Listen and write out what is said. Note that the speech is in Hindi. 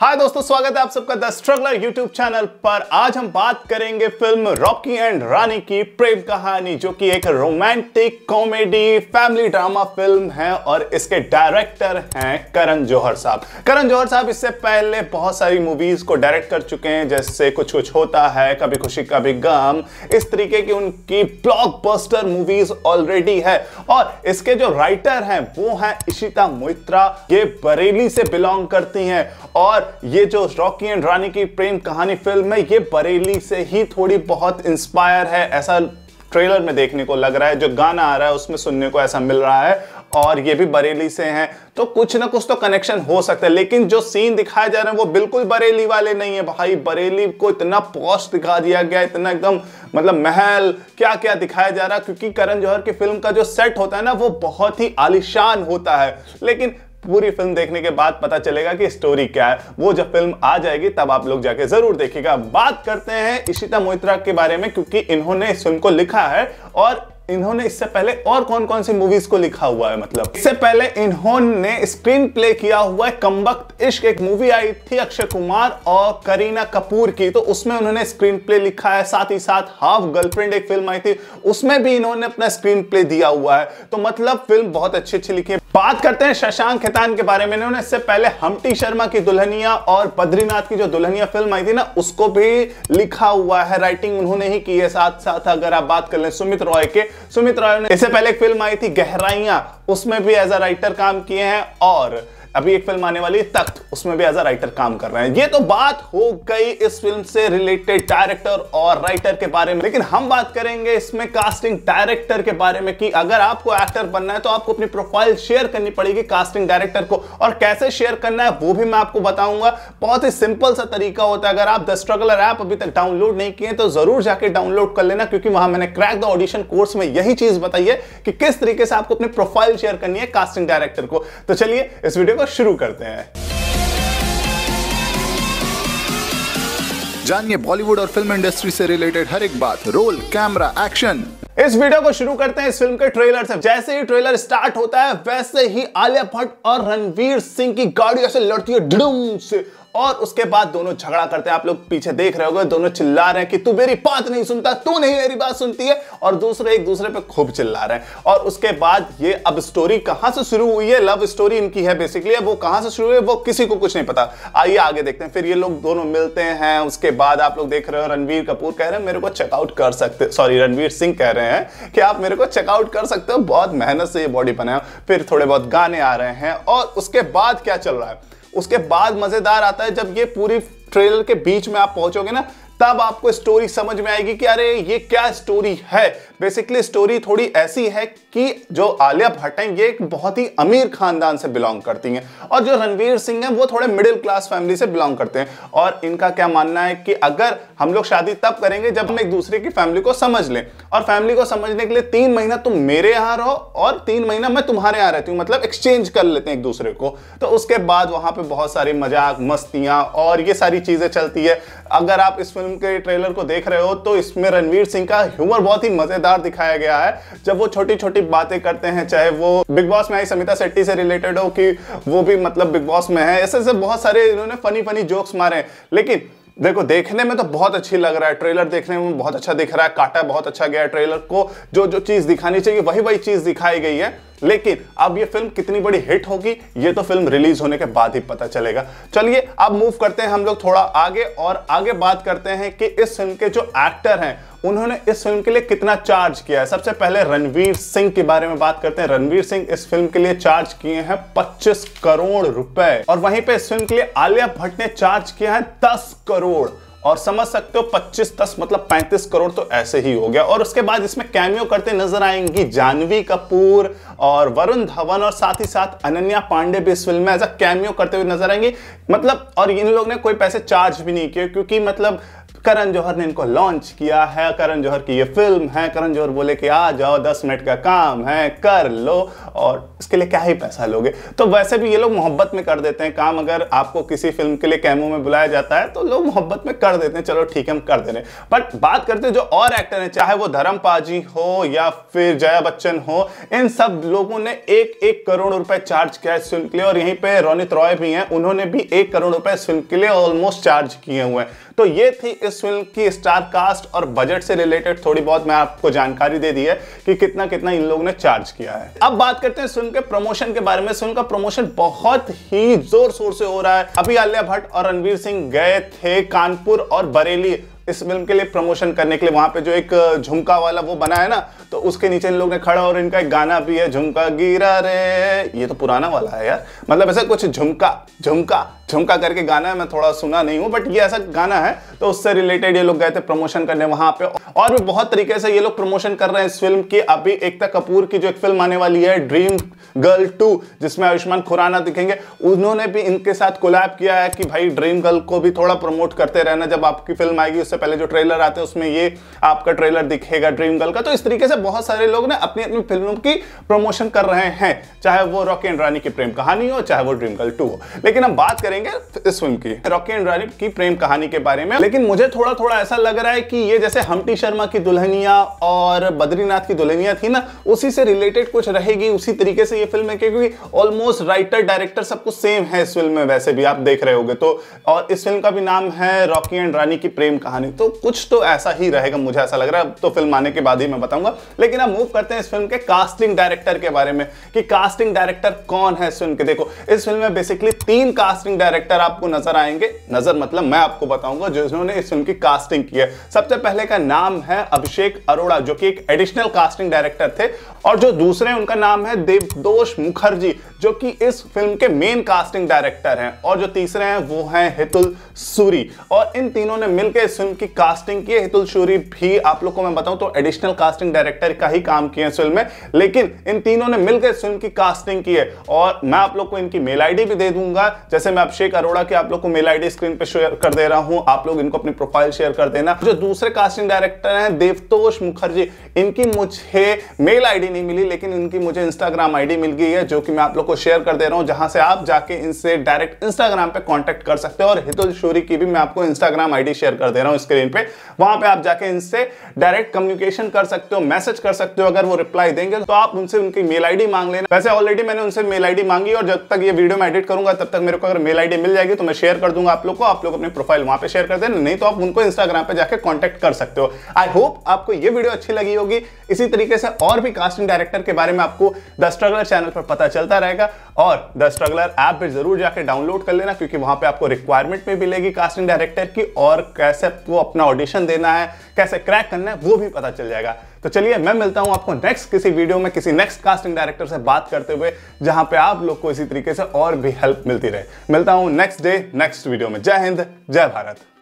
हाय दोस्तों स्वागत है आप सबका द स्ट्रगलर यूट्यूब चैनल पर आज हम बात करेंगे फिल्म रॉकी एंड रानी की प्रेम कहानी जो कि एक romantic comedy family drama film है और इसके डायरेक्टर हैं करण जौहर साहब करण जौहर साहब इससे पहले बहुत सारी मूवीज को डायरेक्ट कर चुके हैं जैसे कुछ कुछ होता है कभी खुशी कभी गम इस तरीके की उनकी ब्लॉक मूवीज ऑलरेडी है और इसके जो राइटर हैं वो हैं इशिता मोहित्रा ये बरेली से बिलोंग करती हैं और ये जो रॉकी एंड रानी की प्रेम कहानी फिल्म है ये बरेली से ही थोड़ी बहुत इंस्पायर है ऐसा ट्रेलर में देखने को लग रहा है जो गाना आ रहा है उसमें सुनने को ऐसा मिल रहा है और ये भी बरेली से हैं तो कुछ ना कुछ तो कनेक्शन हो सकता है लेकिन जो सीन दिखाए जा रहे हैं वो बिल्कुल बरेली वाले नहीं है भाई बरेली को इतना पॉस्ट दिखा दिया गया इतना एकदम मतलब महल क्या क्या दिखाया जा रहा है क्योंकि करण जौहर की फिल्म का जो सेट होता है ना वो बहुत ही आलिशान होता है लेकिन पूरी फिल्म देखने के बाद पता चलेगा कि स्टोरी क्या है वो जब फिल्म आ जाएगी तब आप लोग जाके जरूर देखिएगा बात करते हैं इशिता मोहित्रा के बारे में क्योंकि इन्होंने इस फिल्म को लिखा है और इन्होंने इससे पहले और कौन कौन सी मूवीज को लिखा हुआ है मतलब इससे पहले इन्होंने स्क्रीन प्ले किया हुआ है कमबख्त इश्क एक मूवी आई थी अक्षय कुमार और करीना कपूर की तो उसमें उन्होंने स्क्रीन प्ले लिखा है साथ ही साथ हाफ गर्लफ्रेंड एक फिल्म आई थी उसमें भी इन्होंने अपना स्क्रीन प्ले दिया हुआ है तो मतलब फिल्म बहुत अच्छी अच्छी लिखी है बात करते हैं शशांक खेतान के बारे में इन्होंने इससे पहले हमटी शर्मा की दुल्हनिया और बद्रीनाथ की जो दुल्हनिया फिल्म आई थी ना उसको भी लिखा हुआ है राइटिंग उन्होंने ही की है साथ साथ अगर आप बात कर लें सुमित रॉय के सुमित रॉय ने इससे पहले एक फिल्म आई थी गहराइया उसमें भी एज अ राइटर काम किए हैं और अभी एक फिल्म आने वाली है तख्त उसमें भी एज अ राइटर काम कर रहे हैं ये तो बात हो गई इस फिल्म से रिलेटेड डायरेक्टर और राइटर के बारे में लेकिन हम बात करेंगे इसमें कास्टिंग डायरेक्टर के बारे में कि अगर आपको एक्टर बनना है तो आपको अपनी प्रोफाइल शेयर करनी पड़ेगी कास्टिंग डायरेक्टर को और कैसे शेयर करना है वो भी मैं आपको बताऊंगा बहुत ही सिंपल सा तरीका होता है अगर आप द स्ट्रगलर ऐप अभी तक डाउनलोड नहीं किए तो जरूर जाके डाउनलोड कर लेना क्योंकि वहां मैंने क्रैक द ऑडिशन कोर्स में यही चीज बताई है कि किस तरीके से आपको अपनी प्रोफाइल शेयर करनी है कास्टिंग डायरेक्टर को तो चलिए इस वीडियो को शुरू करते हैं जानिए बॉलीवुड और फिल्म इंडस्ट्री से रिलेटेड हर एक बात रोल कैमरा एक्शन इस वीडियो को शुरू करते हैं इस फिल्म के ट्रेलर से जैसे ही ट्रेलर स्टार्ट होता है वैसे ही आलिया भट्ट और रणवीर सिंह की गाड़ियों से लड़ती है से और उसके बाद दोनों झगड़ा करते हैं आप लोग पीछे देख रहे हो दोनों चिल्ला रहे हैं कि तू मेरी बात नहीं सुनता तू नहीं मेरी बात सुनती है और दूसरे एक दूसरे पे खूब चिल्ला रहे हैं और उसके बाद ये अब स्टोरी कहां से शुरू हुई है लव स्टोरी इनकी है बेसिकली वो कहां से शुरू हुई वो किसी को कुछ नहीं पता आइए आगे देखते हैं फिर ये लोग दोनों मिलते हैं उसके बाद आप लोग देख रहे हो रणवीर कपूर कह रहे हैं मेरे को चेकआउट कर सकते सॉरी रणवीर सिंह कह रहे हैं कि आप मेरे को चेकआउट कर सकते हो बहुत मेहनत से ये बॉडी बनाया फिर थोड़े बहुत गाने आ रहे हैं और उसके बाद क्या चल रहा है उसके बाद मजेदार आता है जब ये पूरी ट्रेलर के बीच में आप पहुंचोगे ना तब आपको स्टोरी समझ में आएगी कि अरे ये क्या स्टोरी है बेसिकली स्टोरी थोड़ी ऐसी है कि जो आलिया भट्ट हैं ये एक बहुत ही अमीर खानदान से बिलोंग करती हैं और जो रणवीर सिंह हैं वो थोड़े मिडिल क्लास फैमिली से बिलोंग करते हैं और इनका क्या मानना है कि अगर हम लोग शादी तब करेंगे जब हम एक दूसरे की फैमिली को समझ लें और फैमिली को समझने के लिए तीन महीना तुम मेरे यहाँ रहो और तीन महीना मैं तुम्हारे यहाँ रहती हूँ मतलब एक्सचेंज कर लेते हैं एक दूसरे को तो उसके बाद वहाँ पर बहुत सारे मजाक मस्तियाँ और ये सारी चीज़ें चलती है अगर आप इस फिल्म फिल्म के ट्रेलर को देख रहे हो तो इसमें रणवीर सिंह का ह्यूमर बहुत ही मजेदार दिखाया गया है जब वो छोटी छोटी बातें करते हैं चाहे वो बिग बॉस में आई समिता शेट्टी से रिलेटेड हो कि वो भी मतलब बिग बॉस में है ऐसे ऐसे बहुत सारे इन्होंने फनी फनी जोक्स मारे लेकिन देखो देखने में तो बहुत अच्छी लग रहा है ट्रेलर देखने में बहुत अच्छा दिख रहा है काटा बहुत अच्छा गया है ट्रेलर को जो जो चीज दिखानी चाहिए वही वही चीज दिखाई गई है लेकिन अब ये फिल्म कितनी बड़ी हिट होगी ये तो फिल्म रिलीज होने के बाद ही पता चलेगा चलिए अब मूव करते हैं हम लोग थोड़ा आगे और आगे बात करते हैं कि इस फिल्म के जो एक्टर हैं उन्होंने इस फिल्म के लिए कितना चार्ज किया है सबसे पहले रणवीर सिंह के बारे में बात करते हैं रणवीर सिंह इस फिल्म के लिए चार्ज किए हैं पच्चीस करोड़ रुपए और वहीं पे इस फिल्म के लिए आलिया भट्ट ने चार्ज किया है दस करोड़ और समझ सकते हो 25 दस मतलब 35 करोड़ तो ऐसे ही हो गया और उसके बाद इसमें कैमियो करते नजर आएंगी जानवी कपूर और वरुण धवन और साथ ही साथ अनन्या पांडे भी इस फिल्म में एज अ कैमियो करते हुए नजर आएंगी मतलब और इन लोग ने कोई पैसे चार्ज भी नहीं किए क्योंकि मतलब करण जौहर ने इनको लॉन्च किया है करण जौहर की ये फिल्म है करण जौहर बोले कि आ जाओ दस मिनट का काम है कर लो और इसके लिए क्या ही पैसा लोगे तो वैसे भी ये लोग मोहब्बत में कर देते हैं काम अगर आपको किसी फिल्म के लिए कैमो में बुलाया जाता है तो लोग मोहब्बत में कर देते हैं चलो ठीक है हम कर दे रहे हैं बट बात करते हैं जो और एक्टर हैं चाहे वो धर्म पाजी हो या फिर जया बच्चन हो इन सब लोगों ने एक एक करोड़ रुपए चार्ज किया है फिल्म के लिए और यहीं पर रोनित रॉय भी हैं उन्होंने भी एक करोड़ रुपए फिल्म के लिए ऑलमोस्ट चार्ज किए हुए हैं तो ये थी इस फिल्म की स्टार कास्ट और बजट से रिलेटेड थोड़ी बहुत मैं आपको जानकारी दे दी है कि कितना कितना इन लोगों ने चार्ज किया है अब बात करते हैं फिल्म के प्रमोशन के बारे में फिल्म का प्रमोशन बहुत ही जोर शोर से हो रहा है अभी आलिया भट्ट और रणवीर सिंह गए थे कानपुर और बरेली इस फिल्म के लिए प्रमोशन करने के लिए वहां पे जो एक झुमका वाला वो बना है ना तो उसके नीचे इन लोग ने खड़ा और इनका एक गाना भी है झुमका गिरा रे ये तो पुराना वाला है यार मतलब ऐसा कुछ झुमका झुमका झुमका करके गाना है मैं थोड़ा सुना नहीं हूँ बट ये ऐसा गाना है तो उससे रिलेटेड ये लोग गए थे प्रमोशन करने वहां पे और भी बहुत तरीके से ये लोग प्रमोशन कर रहे हैं इस फिल्म की अभी एकता कपूर की जो एक फिल्म आने वाली है ड्रीम गर्ल टू जिसमें आयुष्मान खुराना दिखेंगे उन्होंने भी इनके साथ कोलैब किया है कि भाई ड्रीम गर्ल को भी थोड़ा प्रमोट करते रहना जब आपकी फिल्म आएगी उससे पहले जो ट्रेलर आते हैं उसमें ये आपका ट्रेलर दिखेगा ड्रीम गर्ल का तो इस तरीके से बहुत सारे लोग ना अपनी अपनी फिल्मों की प्रमोशन कर रहे हैं चाहे वो रॉकी एंड रानी की प्रेम कहानी हो चाहे वो ड्रीम गर्ल टू हो लेकिन हम बात करें करेंगे इस फिल्म की रॉकी एंड रॉलिप की प्रेम कहानी के बारे में लेकिन मुझे थोड़ा थोड़ा ऐसा लग रहा है कि ये जैसे हमटी शर्मा की दुल्हनिया और बद्रीनाथ की दुल्हनिया थी ना उसी से रिलेटेड कुछ रहेगी उसी तरीके से ये फिल्म है क्योंकि ऑलमोस्ट राइटर डायरेक्टर सब कुछ सेम है इस फिल्म में वैसे भी आप देख रहे हो तो और इस फिल्म का भी नाम है रॉकी एंड रानी की प्रेम कहानी तो कुछ तो ऐसा ही रहेगा मुझे ऐसा लग रहा है तो फिल्म आने के बाद ही मैं बताऊंगा लेकिन अब मूव करते हैं इस फिल्म के कास्टिंग डायरेक्टर के बारे में कि कास्टिंग डायरेक्टर कौन है इस फिल्म के देखो इस फिल्म में बेसिकली तीन कास्टिंग डायरेक्टर आपको नजर आएंगे नजर मतलब मैं आपको बताऊंगा जिन्होंने इस फिल्म की कास्टिंग की है सबसे पहले का नाम है अभिषेक अरोड़ा जो कि एक एडिशनल कास्टिंग डायरेक्टर थे और जो दूसरे उनका नाम है देवदोष मुखर्जी जो कि इस फिल्म के मेन कास्टिंग डायरेक्टर हैं और जो तीसरे हैं वो हैं हितुल सूरी और इन तीनों ने मिलकर इस फिल्म की कास्टिंग की है हितुल सूरी भी आप लोग को मैं बताऊं तो एडिशनल कास्टिंग डायरेक्टर का ही काम किया इस फिल्म में लेकिन इन तीनों ने मिलकर इस फिल्म की कास्टिंग की है और मैं आप लोग को इनकी मेल आईडी भी दे दूंगा जैसे मैं अभिषेक अरोड़ा के आप लोग को मेल आईडी स्क्रीन पे शेयर कर दे रहा हूँ आप लोग इनको अपनी प्रोफाइल शेयर कर देना जो दूसरे कास्टिंग डायरेक्टर हैं देवतोष मुखर्जी इनकी मुझे मेल आईडी नहीं मिली लेकिन इनकी मुझे इंस्टाग्राम आईडी मिल गई है जो कि मैं आप लोग को शेयर कर दे रहा हूँ जहां से आप जाके इनसे डायरेक्ट इंस्टाग्राम पे कॉन्टेक्ट कर सकते हो और हितुल शोरी की भी मैं आपको इंस्टाग्राम आईडी शेयर कर दे रहा हूँ स्क्रीन पे वहां पे आप जाके इनसे डायरेक्ट कम्युनिकेशन कर सकते हो मैसेज कर सकते हो अगर वो रिप्लाई देंगे तो आप उनसे उनकी मेल आईडी मांग लेना वैसे ऑलरेडी मैंने उनसे मेल आईडी मांगी और जब तक ये वीडियो में एडिट करूंगा तब तक मेरे को अगर मेल आईडी आईडी मिल जाएगी तो मैं शेयर कर दूंगा आप लोग को आप लोग अपने प्रोफाइल वहां पे शेयर कर देना नहीं तो आप उनको इंस्टाग्राम पे जाकर कॉन्टेक्ट कर सकते हो आई होप आपको ये वीडियो अच्छी लगी होगी इसी तरीके से और भी कास्टिंग डायरेक्टर के बारे में आपको द स्ट्रगलर चैनल पर पता चलता रहेगा और द स्ट्रगलर ऐप भी जरूर जाकर डाउनलोड कर लेना क्योंकि वहां पर आपको रिक्वायरमेंट भी मिलेगी कास्टिंग डायरेक्टर की और कैसे वो अपना ऑडिशन देना है कैसे क्रैक करना है वो भी पता चल जाएगा तो चलिए मैं मिलता हूं आपको नेक्स्ट किसी वीडियो में किसी नेक्स्ट कास्टिंग डायरेक्टर से बात करते हुए जहां पे आप लोग को इसी तरीके से और भी हेल्प मिलती रहे मिलता हूं नेक्स्ट डे नेक्स्ट वीडियो में जय हिंद जय भारत